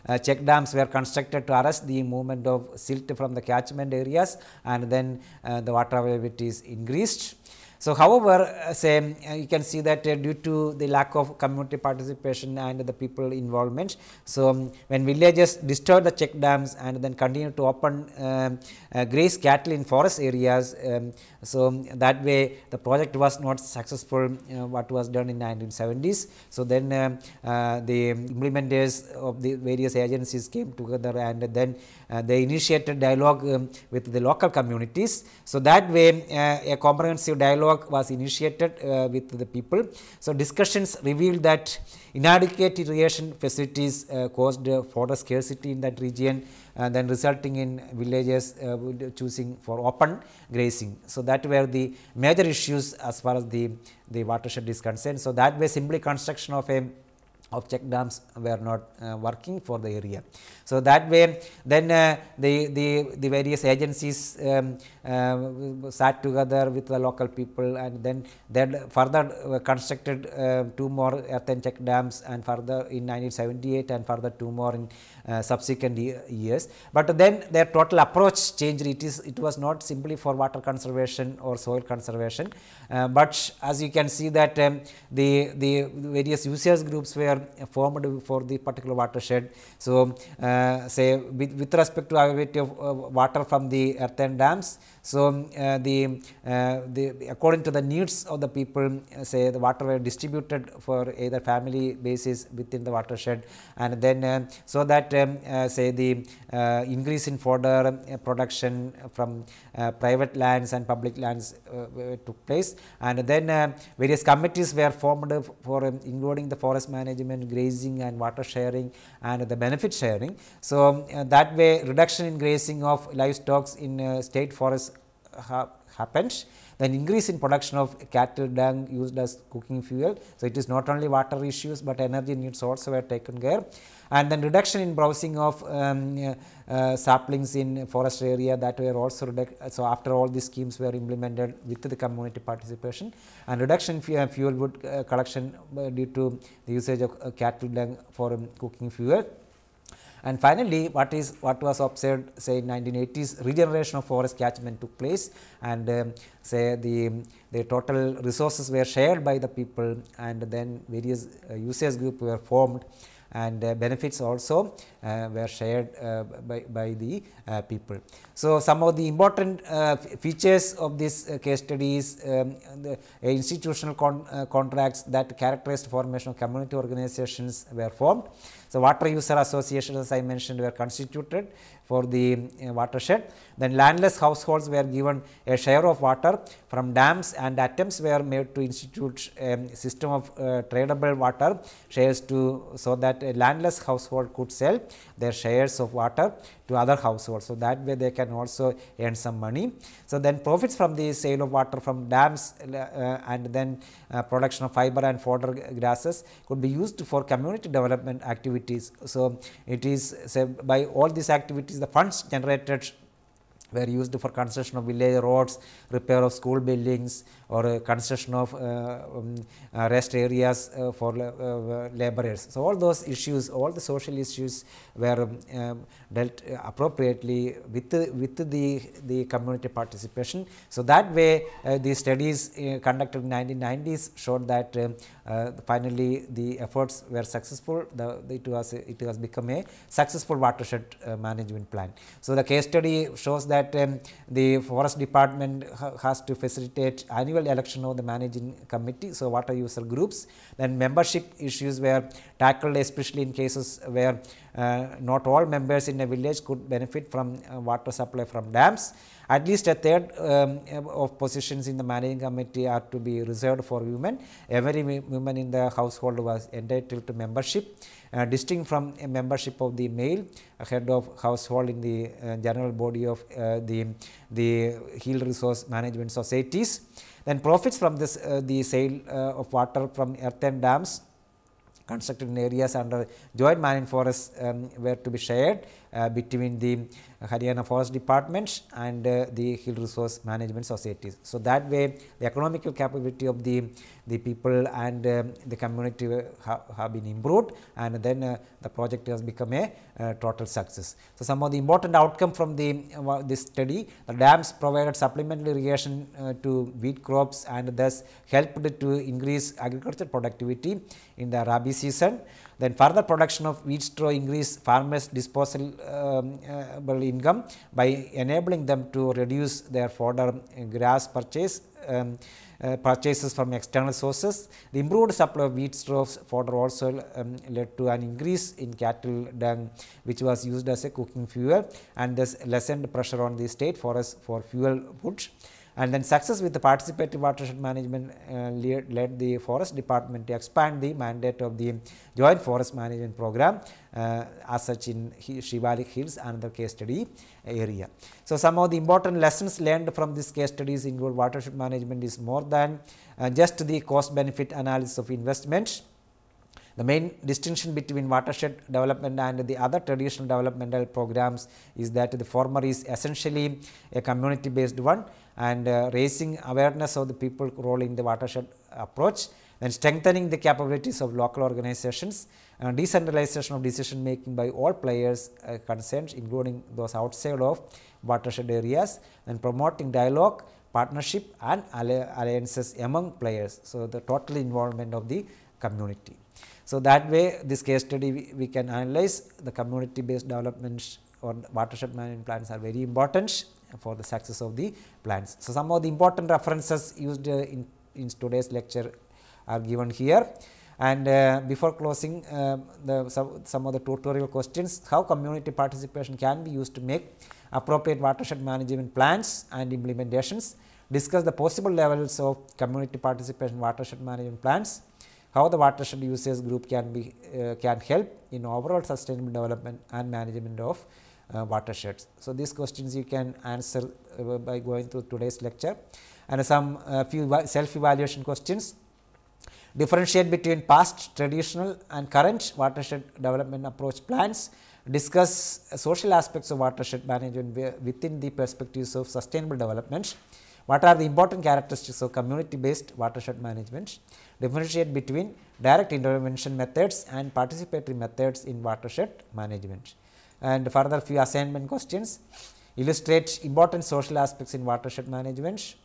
uh, check dams were constructed to arrest the movement of silt from the catchment areas and then uh, the water availability is increased. So, however, uh, say uh, you can see that uh, due to the lack of community participation and the people involvement. So, um, when villages destroy the check dams and then continue to open um, uh, graze cattle in forest areas. Um, so, um, that way the project was not successful uh, what was done in 1970s. So, then uh, the implementers of the various agencies came together and then they initiated dialogue with the local communities. So, that way a comprehensive dialogue dialogue was initiated uh, with the people. So, discussions revealed that inadequate irrigation facilities uh, caused water uh, scarcity in that region and then resulting in villages uh, choosing for open grazing. So, that were the major issues as far as the, the watershed is concerned. So, that way simply construction of a of check dams were not uh, working for the area. So, that way then uh, the, the, the various agencies um, uh, sat together with the local people and then they further uh, constructed uh, two more earth and check dams and further in 1978 and further two more in uh, subsequent years. But then their total approach changed it is it was not simply for water conservation or soil conservation, uh, but as you can see that um, the, the various users groups were formed for the particular watershed. So, uh, uh, say with, with respect to availability of uh, water from the earthen dams so, um, uh, the, uh, the according to the needs of the people uh, say the water were distributed for either family basis within the watershed and then so that um, say the increase in fodder production from private lands and public lands took place and then various committees were formed for um, including the forest management, grazing and water sharing and the benefit sharing. So, um, that way reduction in grazing of livestock in uh, state forests ha happens, then increase in production of cattle dung used as cooking fuel. So, it is not only water issues, but energy needs also were taken care and then reduction in browsing of um, uh, uh saplings in forest area that were also reduced. So, after all these schemes were implemented with the community participation and reduction in uh, fuel wood uh, collection due to the usage of cattle dung for um, cooking fuel and finally, what is what was observed say in 1980s regeneration of forest catchment took place and um, say the, the total resources were shared by the people and then various uh, groups group were formed and uh, benefits also uh, were shared uh, by, by the uh, people. So, some of the important uh, features of this uh, case study um, the institutional con contracts that characterized formation of community organizations were formed. So, water user associations as I mentioned were constituted for the uh, watershed. Then landless households were given a share of water from dams and attempts were made to institute a um, system of uh, tradable water shares to so that a landless household could sell their shares of water to other households. So, that way they can also earn some money. So, then profits from the sale of water from dams uh, and then uh, production of fiber and fodder grasses could be used for community development activities. So, it is by all these activities is the funds generated were used for construction of village roads, repair of school buildings or uh, construction of uh, um, uh, rest areas uh, for uh, uh, laborers. So, all those issues, all the social issues were um, um dealt appropriately with, with the, the community participation. So, that way the studies conducted in 1990s showed that um, uh, finally, the efforts were successful, the, the, it, was, it has become a successful watershed uh, management plan. So, the case study shows that um, the forest department ha has to facilitate annual election of the managing committee, so water user groups, then membership issues were tackled especially in cases where uh, not all members in a village could benefit from water supply from dams. At least a third um, of positions in the managing committee are to be reserved for women. Every woman in the household was entitled to membership. Uh, distinct from membership of the male head of household in the uh, general body of uh, the the hill resource management societies then profits from this uh, the sale of water from earthen dams constructed in areas under joint mining forests um, were to be shared uh, between the Haryana forest departments and uh, the hill resource management societies. So, that way the economical capability of the, the people and um, the community ha have been improved and then uh, the project has become a total success. So, some of the important outcome from the this study the dams provided supplementary irrigation to wheat crops and thus helped to increase agricultural productivity in the rabi season. Then further production of wheat straw increase farmers disposable um, uh, income by enabling them to reduce their fodder uh, grass purchase um, uh, purchases from external sources. The improved supply of wheat straw fodder also um, led to an increase in cattle dung which was used as a cooking fuel and thus lessened pressure on the state forest for fuel wood and then success with the participatory watershed management uh, led, led, the forest department to expand the mandate of the joint forest management program uh, as such in Shivalik Hills another case study area. So, some of the important lessons learned from these case studies include watershed management is more than uh, just the cost benefit analysis of investments. The main distinction between watershed development and the other traditional developmental programs is that the former is essentially a community based one and uh, raising awareness of the people role in the watershed approach and strengthening the capabilities of local organizations and decentralization of decision making by all players uh, concerned including those outside of watershed areas and promoting dialogue partnership and alliances among players. So, the total involvement of the community. So, that way this case study we, we can analyze the community based development or watershed management plans are very important for the success of the plans. So, some of the important references used uh, in, in today's lecture are given here. And uh, before closing uh, the, some, some of the tutorial questions, how community participation can be used to make appropriate watershed management plans and implementations, discuss the possible levels of community participation watershed management plans, how the watershed users group can be uh, can help in overall sustainable development and management of uh, watersheds. So, these questions you can answer uh, by going through today's lecture and some uh, few self evaluation questions differentiate between past traditional and current watershed development approach plans discuss social aspects of watershed management within the perspectives of sustainable development what are the important characteristics of community based watershed management? Differentiate between direct intervention methods and participatory methods in watershed management. And further few assignment questions illustrate important social aspects in watershed management,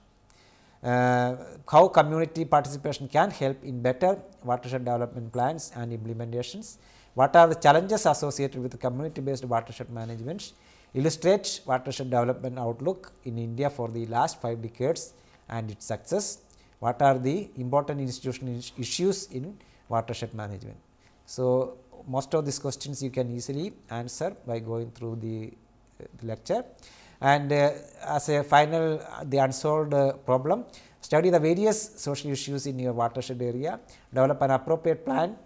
uh, how community participation can help in better watershed development plans and implementations, what are the challenges associated with community based watershed management, illustrates watershed development outlook in India for the last 5 decades and its success. What are the important institutional issues in watershed management? So, most of these questions you can easily answer by going through the, uh, the lecture. And uh, as a final, uh, the unsolved uh, problem, study the various social issues in your watershed area, develop an appropriate plan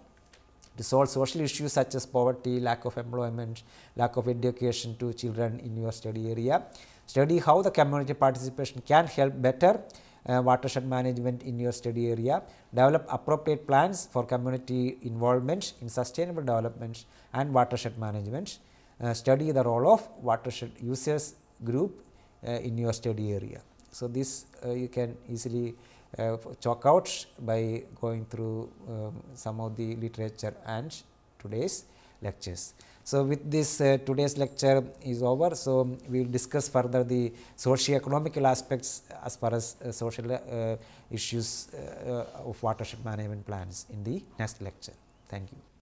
to solve social issues such as poverty, lack of employment, lack of education to children in your study area. Study how the community participation can help better uh, watershed management in your study area, develop appropriate plans for community involvement in sustainable development and watershed management, uh, study the role of watershed users group uh, in your study area. So, this uh, you can easily uh, chalk out by going through um, some of the literature and today's lectures. So, with this uh, today's lecture is over. So, um, we will discuss further the socio-economical aspects as far as uh, social uh, issues uh, of watershed management plans in the next lecture. Thank you.